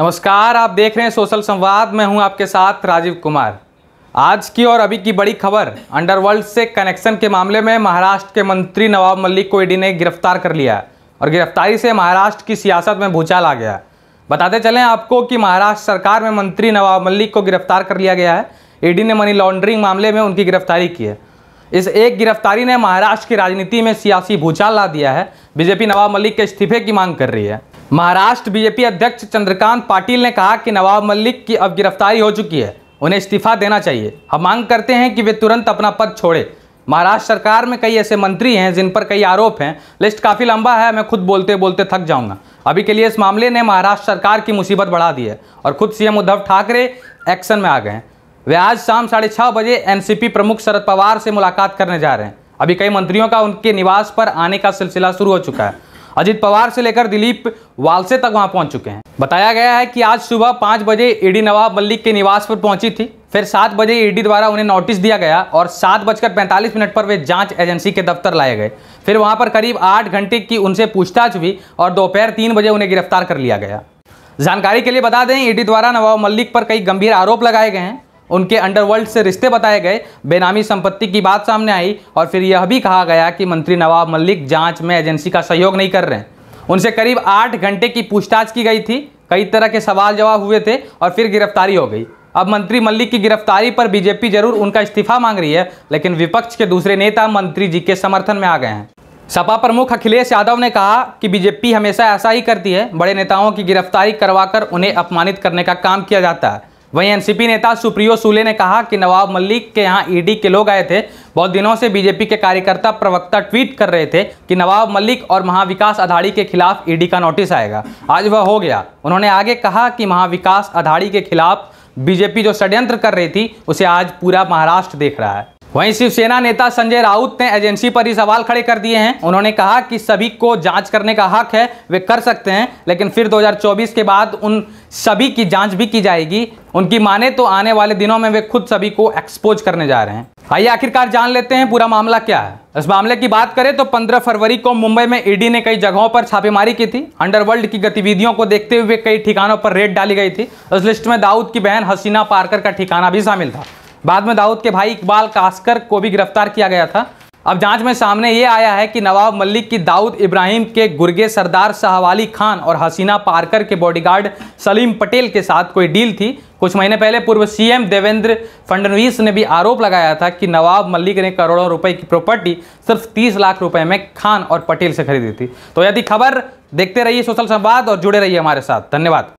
नमस्कार आप देख रहे हैं सोशल संवाद मैं हूं आपके साथ राजीव कुमार आज की और अभी की बड़ी खबर अंडरवर्ल्ड से कनेक्शन के मामले में महाराष्ट्र के मंत्री नवाब मलिक को ईडी e ने गिरफ्तार कर लिया और गिरफ्तारी से महाराष्ट्र की सियासत में भूचाल आ गया बताते चलें आपको कि महाराष्ट्र सरकार में मंत्री नवाब मलिक को गिरफ्तार कर लिया गया है ईडी e ने मनी लॉन्ड्रिंग मामले में उनकी गिरफ्तारी की है इस एक गिरफ्तारी ने महाराष्ट्र की राजनीति में सियासी भूचाल ला दिया है बीजेपी नवाब मलिक के इस्तीफे की मांग कर रही है महाराष्ट्र बीजेपी अध्यक्ष चंद्रकांत पाटिल ने कहा कि नवाब मलिक की अब गिरफ्तारी हो चुकी है उन्हें इस्तीफा देना चाहिए हम मांग करते हैं कि वे तुरंत अपना पद छोड़े महाराष्ट्र सरकार में कई ऐसे मंत्री हैं जिन पर कई आरोप हैं लिस्ट काफ़ी लंबा है मैं खुद बोलते बोलते थक जाऊंगा अभी के लिए इस मामले ने महाराष्ट्र सरकार की मुसीबत बढ़ा दी है और खुद सीएम उद्धव ठाकरे एक्शन में आ गए हैं वे आज शाम साढ़े छः बजे एनसीपी प्रमुख शरद पवार से मुलाकात करने जा रहे हैं अभी कई मंत्रियों का उनके निवास पर आने का सिलसिला शुरू हो चुका है अजित पवार से लेकर दिलीप वालसे तक वहां पहुंच चुके हैं बताया गया है कि आज सुबह पाँच बजे ईडी नवाब मल्लिक के निवास पर पहुंची थी फिर सात बजे ईडी द्वारा उन्हें नोटिस दिया गया और सात बजकर पैंतालीस मिनट पर वे जांच एजेंसी के दफ्तर लाए गए फिर वहां पर करीब आठ घंटे की उनसे पूछताछ हुई और दोपहर तीन बजे उन्हें गिरफ्तार कर लिया गया जानकारी के लिए बता दें ईडी द्वारा नवाब मल्लिक पर कई गंभीर आरोप लगाए गए हैं उनके अंडरवर्ल्ड से रिश्ते बताए गए बेनामी संपत्ति की बात सामने आई और फिर यह भी कहा गया कि मंत्री नवाब मलिक जांच में एजेंसी का सहयोग नहीं कर रहे हैं उनसे करीब आठ घंटे की पूछताछ की गई थी कई तरह के सवाल जवाब हुए थे और फिर गिरफ्तारी हो गई अब मंत्री मल्लिक की गिरफ्तारी पर बीजेपी जरूर उनका इस्तीफा मांग रही है लेकिन विपक्ष के दूसरे नेता मंत्री जी के समर्थन में आ गए हैं सपा प्रमुख अखिलेश यादव ने कहा कि बीजेपी हमेशा ऐसा ही करती है बड़े नेताओं की गिरफ्तारी करवाकर उन्हें अपमानित करने का काम किया जाता है वहीं एनसीपी नेता सुप्रियो सूले ने कहा कि नवाब मलिक के यहाँ ईडी के लोग आए थे बहुत दिनों से बीजेपी के कार्यकर्ता प्रवक्ता ट्वीट कर रहे थे कि नवाब मलिक और महाविकास आधाड़ी के खिलाफ ईडी का नोटिस आएगा आज वह हो गया उन्होंने आगे कहा कि महाविकास आधाड़ी के खिलाफ बीजेपी जो षड्यंत्र कर रही थी उसे आज पूरा महाराष्ट्र देख रहा है वहीं शिवसेना नेता संजय राउत ने एजेंसी पर ही सवाल खड़े कर दिए हैं उन्होंने कहा कि सभी को जांच करने का हक है वे कर सकते हैं लेकिन फिर 2024 के बाद उन सभी की जांच भी की जाएगी उनकी माने तो आने वाले दिनों में वे खुद सभी को एक्सपोज करने जा रहे हैं आइए आखिरकार जान लेते हैं पूरा मामला क्या है इस मामले की बात करें तो 15 फरवरी को मुंबई में ईडी ने कई जगहों पर छापेमारी की थी अंडरवर्ल्ड की गतिविधियों को देखते हुए कई ठिकानों पर रेड डाली गई थी उस लिस्ट में दाऊद की बहन हसीना पार्कर का ठिकाना भी शामिल था बाद में दाऊद के भाई इकबाल कास्कर को भी गिरफ्तार किया गया था अब जांच में सामने ये आया है कि नवाब मलिक की दाऊद इब्राहिम के गुर्गे सरदार शाहवाली खान और हसीना पारकर के बॉडीगार्ड सलीम पटेल के साथ कोई डील थी कुछ महीने पहले पूर्व सीएम देवेंद्र फडणवीस ने भी आरोप लगाया था कि नवाब मलिक ने करोड़ों रुपए की प्रॉपर्टी सिर्फ 30 लाख रुपए में खान और पटेल से खरीदी थी तो यदि खबर देखते रहिए सोशल संवाद और जुड़े रहिए हमारे साथ धन्यवाद